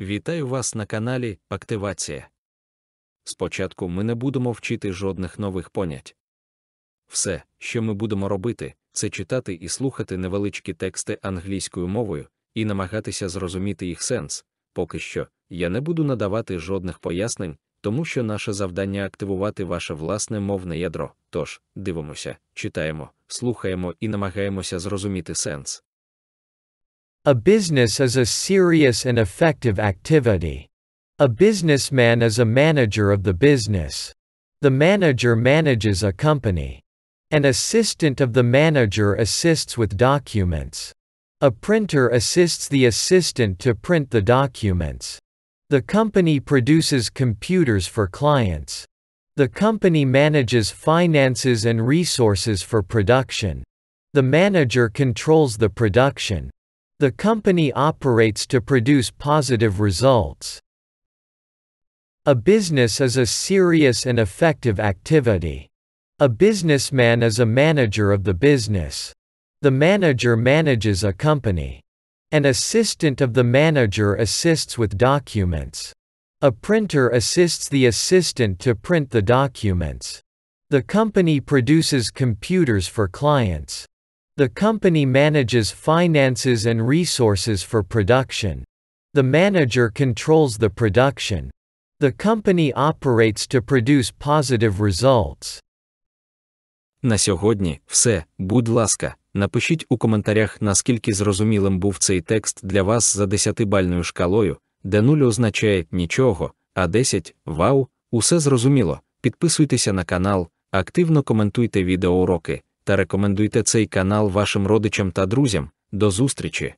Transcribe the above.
Вітаю вас на каналі Активація. Спочатку ми не будемо вчити жодних нових понять. Все, що ми будемо робити, це читати і слухати невеличкі тексти англійською мовою і намагатися зрозуміти їх сенс. Поки що я не буду надавати жодних пояснень, тому що наше завдання активувати ваше власне мовне ядро. Тож дивимося, читаємо, слухаємо і намагаємося зрозуміти сенс. A business is a serious and effective activity. A businessman is a manager of the business. The manager manages a company. An assistant of the manager assists with documents. A printer assists the assistant to print the documents. The company produces computers for clients. The company manages finances and resources for production. The manager controls the production. The company operates to produce positive results. A business is a serious and effective activity. A businessman is a manager of the business. The manager manages a company. An assistant of the manager assists with documents. A printer assists the assistant to print the documents. The company produces computers for clients. The company manages finances and resources for production. The manager controls the production. The company operates to produce positive results. На сьогодні все, будь ласка, напишіть у коментарях, наскільки зрозумілим був цей текст для вас за 10-бальною шкалою, де 0 означає нічого, а 10 вау, усе зрозуміло. Підписуйтеся на канал, активно коментуйте відеоуроки, та рекомендуйте цей канал вашим родичам та друзям. До зустрічі!